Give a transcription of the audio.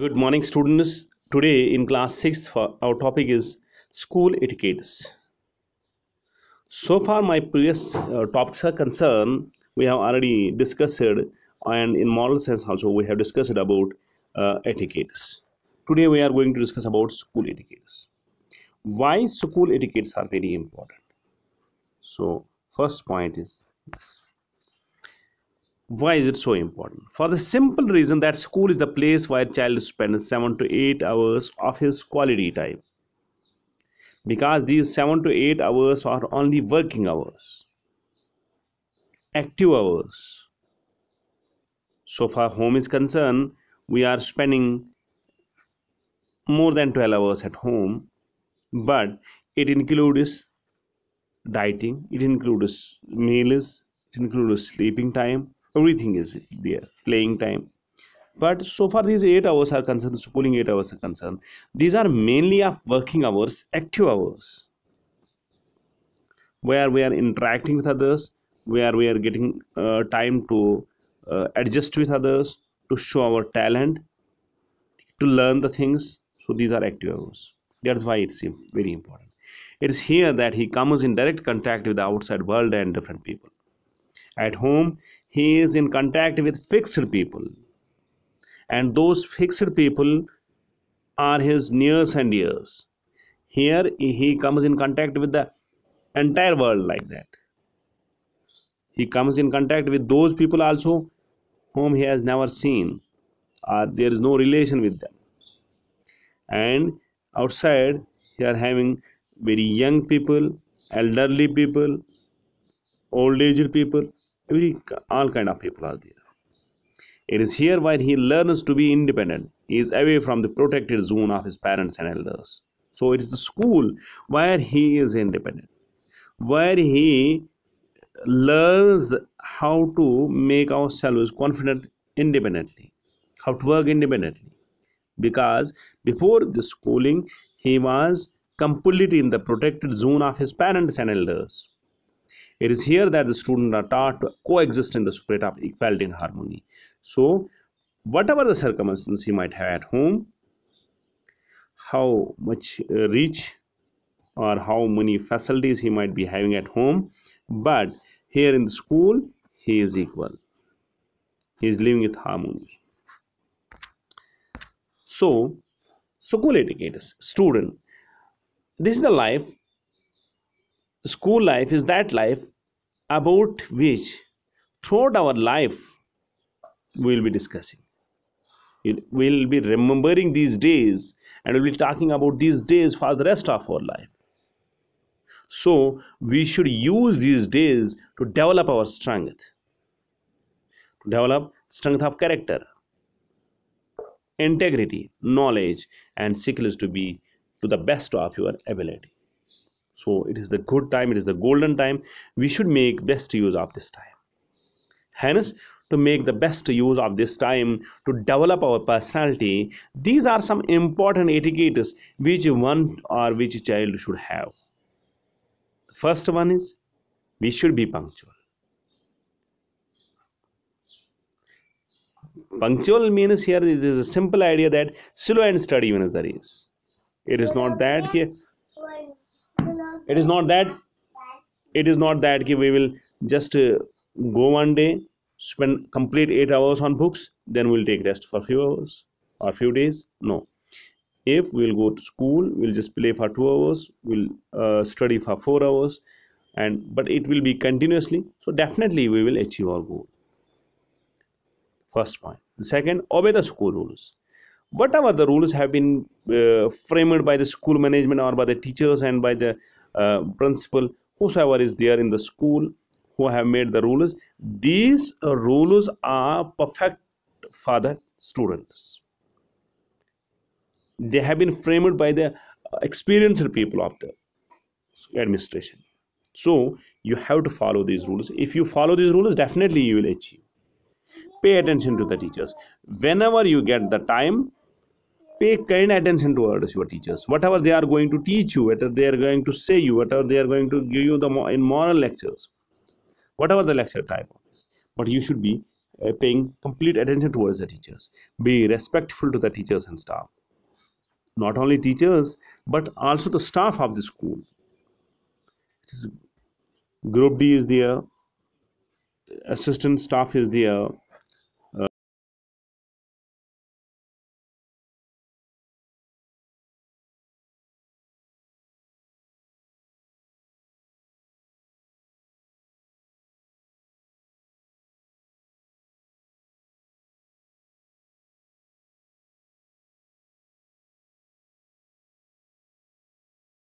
Good morning students. Today in class 6 our topic is school etiquettes. So far my previous uh, topics are concerned we have already discussed and in moral sense also we have discussed about uh, etiquettes. Today we are going to discuss about school etiquettes. Why school etiquettes are very important. So first point is this why is it so important for the simple reason that school is the place where child spends 7 to 8 hours of his quality time because these 7 to 8 hours are only working hours active hours so far home is concerned we are spending more than 12 hours at home but it includes dieting it includes meals it includes sleeping time everything is there playing time but so far these 8 hours are concerned schooling 8 hours are concerned these are mainly of working hours active hours where we are interacting with others where we are getting uh, time to uh, adjust with others to show our talent to learn the things so these are active hours that's why it's very important it is here that he comes in direct contact with the outside world and different people at whom he is in contact with fixed people and those fixed people are his nears and dears here he comes in contact with the entire world like that he comes in contact with those people also whom he has never seen or there is no relation with them and outside he are having very young people elderly people old aged people, every, all kind of people are there. It is here where he learns to be independent. He is away from the protected zone of his parents and elders. So it is the school where he is independent, where he learns how to make ourselves confident independently, how to work independently. Because before the schooling, he was completely in the protected zone of his parents and elders. It is here that the student are taught to coexist in the spirit of equality and harmony. So, whatever the circumstance he might have at home, how much uh, rich or how many facilities he might be having at home, but here in the school, he is equal. He is living with harmony. So, school educators, student. This is the life School life is that life about which throughout our life we will be discussing. We will be remembering these days and we'll be talking about these days for the rest of our life. So we should use these days to develop our strength, to develop strength of character, integrity, knowledge, and skills to be to the best of your ability so it is the good time it is the golden time we should make best use of this time hence to make the best use of this time to develop our personality these are some important etiquettes which one or which child should have first one is we should be punctual punctual means here it is a simple idea that slow and steady means there is it is not that here it is not that it is not that we will just uh, go one day spend complete 8 hours on books then we'll take rest for few hours or few days no if we'll go to school we'll just play for 2 hours we'll uh, study for 4 hours and but it will be continuously so definitely we will achieve our goal first point the second obey the school rules whatever the rules have been uh, framed by the school management or by the teachers and by the uh, principal whosoever is there in the school who have made the rules these rules are perfect for the students they have been framed by the experienced people of the administration so you have to follow these rules if you follow these rules definitely you will achieve pay attention to the teachers whenever you get the time pay kind attention towards your teachers whatever they are going to teach you whatever they are going to say you whatever they are going to give you the in moral lectures whatever the lecture type is but you should be uh, paying complete attention towards the teachers be respectful to the teachers and staff not only teachers but also the staff of the school group d is there assistant staff is there